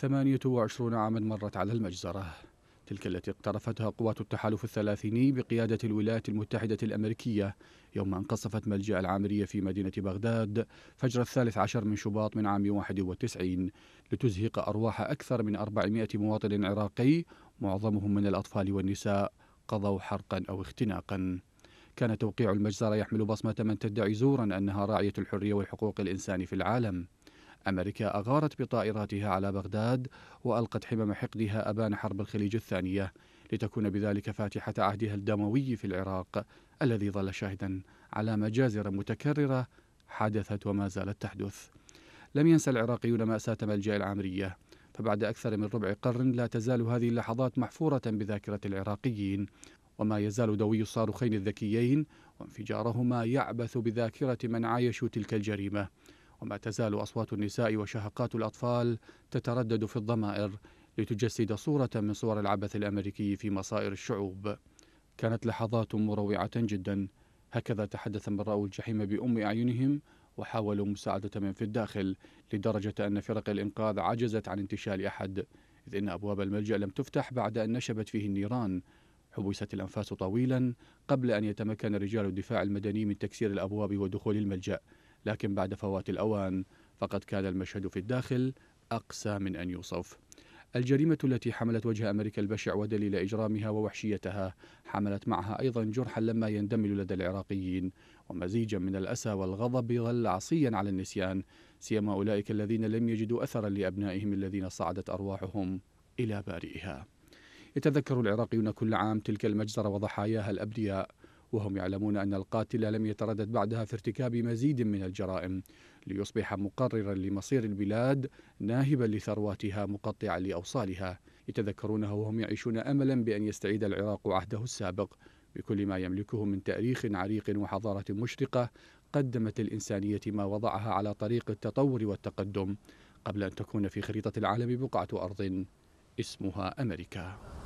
ثمانية وعشرون عاما مرت على المجزرة تلك التي اقترفتها قوات التحالف الثلاثيني بقيادة الولايات المتحدة الأمريكية يوم أن قصفت ملجأ العامرية في مدينة بغداد فجر الثالث عشر من شباط من عام 91 لتزهق أرواح أكثر من 400 مواطن عراقي معظمهم من الأطفال والنساء قضوا حرقا أو اختناقا كان توقيع المجزرة يحمل بصمة من تدعي زورا أنها راعية الحرية وحقوق الإنسان في العالم أمريكا أغارت بطائراتها على بغداد وألقت حمم حقدها أبان حرب الخليج الثانية لتكون بذلك فاتحة عهدها الدموي في العراق الذي ظل شاهدا على مجازر متكررة حدثت وما زالت تحدث لم ينسى العراقيون مأساة ملجأ العامرية فبعد أكثر من ربع قرن لا تزال هذه اللحظات محفورة بذاكرة العراقيين وما يزال دوي الصاروخين الذكيين وانفجارهما يعبث بذاكرة من عايشوا تلك الجريمة وما تزال أصوات النساء وشهقات الأطفال تتردد في الضمائر لتجسد صورة من صور العبث الأمريكي في مصائر الشعوب كانت لحظات مروعة جدا هكذا تحدث من رأوا الجحيم بأم أعينهم وحاولوا مساعدة من في الداخل لدرجة أن فرق الإنقاذ عجزت عن انتشال أحد إذ إن أبواب الملجأ لم تفتح بعد أن نشبت فيه النيران حبست الأنفاس طويلا قبل أن يتمكن رجال الدفاع المدني من تكسير الأبواب ودخول الملجأ لكن بعد فوات الأوان فقد كان المشهد في الداخل أقسى من أن يوصف الجريمة التي حملت وجه أمريكا البشع ودليل إجرامها ووحشيتها حملت معها أيضا جرحا لما يندمل لدى العراقيين ومزيجا من الأسى والغضب ظل عصيا على النسيان سيما أولئك الذين لم يجدوا أثرا لأبنائهم الذين صعدت أرواحهم إلى بارئها يتذكر العراقيون كل عام تلك المجزرة وضحاياها الأبرياء وهم يعلمون أن القاتل لم يتردد بعدها في ارتكاب مزيد من الجرائم ليصبح مقررا لمصير البلاد ناهبا لثرواتها مقطعا لأوصالها يتذكرونه وهم يعيشون أملا بأن يستعيد العراق عهده السابق بكل ما يملكه من تاريخ عريق وحضاره مشرقه قدمت الانسانيه ما وضعها على طريق التطور والتقدم قبل ان تكون في خريطه العالم بقعه ارض اسمها امريكا